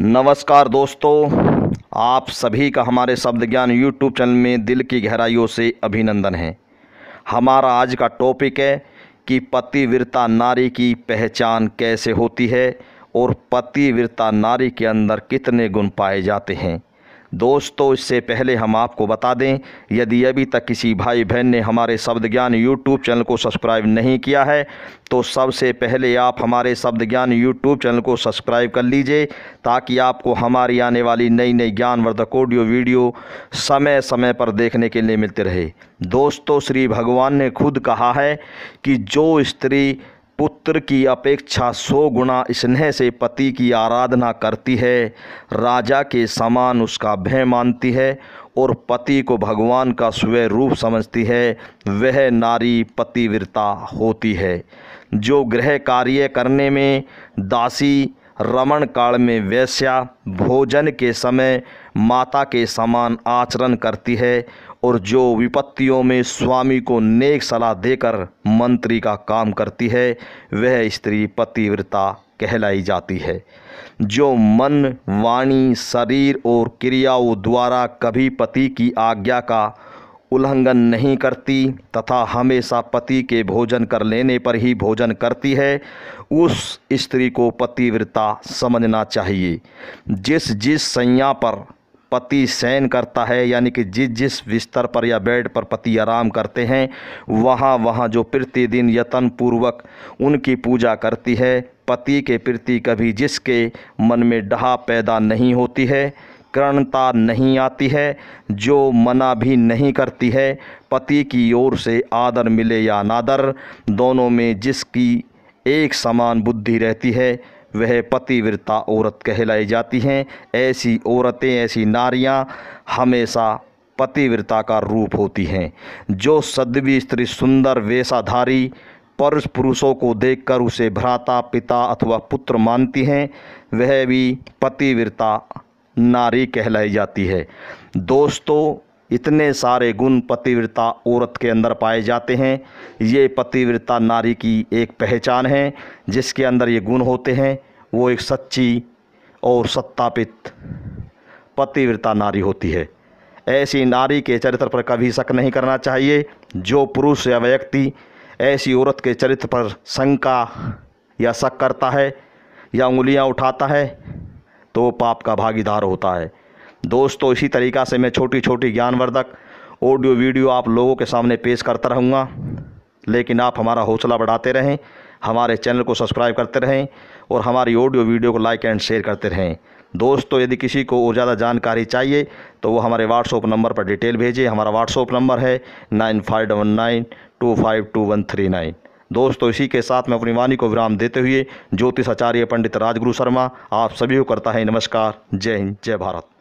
नमस्कार दोस्तों आप सभी का हमारे शब्द ज्ञान यूट्यूब चैनल में दिल की गहराइयों से अभिनंदन है हमारा आज का टॉपिक है कि पतिवीरता नारी की पहचान कैसे होती है और पतिवीरता नारी के अंदर कितने गुण पाए जाते हैं दोस्तों इससे पहले हम आपको बता दें यदि अभी तक किसी भाई बहन ने हमारे शब्द ज्ञान यूट्यूब चैनल को सब्सक्राइब नहीं किया है तो सबसे पहले आप हमारे शब्द ज्ञान यूट्यूब चैनल को सब्सक्राइब कर लीजिए ताकि आपको हमारी आने वाली नई नई ज्ञानवर्धक ऑडियो वीडियो समय समय पर देखने के लिए मिलते रहे दोस्तों श्री भगवान ने खुद कहा है कि जो स्त्री पुत्र की अपेक्षा सौ गुणा स्नेह से पति की आराधना करती है राजा के समान उसका भय मानती है और पति को भगवान का स्वरूप समझती है वह नारी पतिव्रता होती है जो गृह कार्य करने में दासी रमण काल में वैश्या भोजन के समय माता के समान आचरण करती है और जो विपत्तियों में स्वामी को नेक सलाह देकर मंत्री का काम करती है वह स्त्री पतिव्रता कहलाई जाती है जो मन वाणी शरीर और क्रियाओं द्वारा कभी पति की आज्ञा का उल्लंघन नहीं करती तथा हमेशा पति के भोजन कर लेने पर ही भोजन करती है उस स्त्री को पतिव्रता समझना चाहिए जिस जिस संज्ञा पर पति शयन करता है यानी कि जिस जिस बिस्तर पर या बेड पर पति आराम करते हैं वहाँ वहाँ जो प्रतिदिन यत्न पूर्वक उनकी पूजा करती है पति के प्रति कभी जिसके मन में डहा पैदा नहीं होती है करणता नहीं आती है जो मना भी नहीं करती है पति की ओर से आदर मिले या नादर दोनों में जिसकी एक समान बुद्धि रहती है वह पतिव्रता औरत कहलाई जाती हैं ऐसी औरतें ऐसी नारियां हमेशा पतिव्रता का रूप होती हैं जो सदवी स्त्री सुंदर वेशाधारी पुरुष पुरुषों को देखकर उसे भ्राता पिता अथवा पुत्र मानती हैं वह भी पतिव्रता नारी कहलाई जाती है दोस्तों इतने सारे गुण पतिव्रता औरत के अंदर पाए जाते हैं ये पतिव्रता नारी की एक पहचान है जिसके अंदर ये गुण होते हैं वो एक सच्ची और सत्तापित पतिव्रता नारी होती है ऐसी नारी के चरित्र पर कभी शक नहीं करना चाहिए जो पुरुष या व्यक्ति ऐसी औरत के चरित्र पर शंका या शक करता है या उंगलियां उठाता है तो वो पाप का भागीदार होता है दोस्तों इसी तरीक़ा से मैं छोटी छोटी ज्ञानवर्धक ऑडियो वीडियो आप लोगों के सामने पेश करता रहूँगा लेकिन आप हमारा हौसला बढ़ाते रहें हमारे चैनल को सब्सक्राइब करते रहें और हमारी ऑडियो वीडियो को लाइक एंड शेयर करते रहें दोस्तों यदि किसी को और ज़्यादा जानकारी चाहिए तो वो हमारे व्हाट्सअप नंबर पर डिटेल भेजें हमारा व्हाट्सअप नंबर है nine five double nine two five two one three nine दोस्तों इसी के साथ मैं अपनी वाणी को विराम देते हुए ज्योतिष आचार्य पंडित राजगुरु शर्मा आप सभी को करता है नमस्कार जय हिंद जय भारत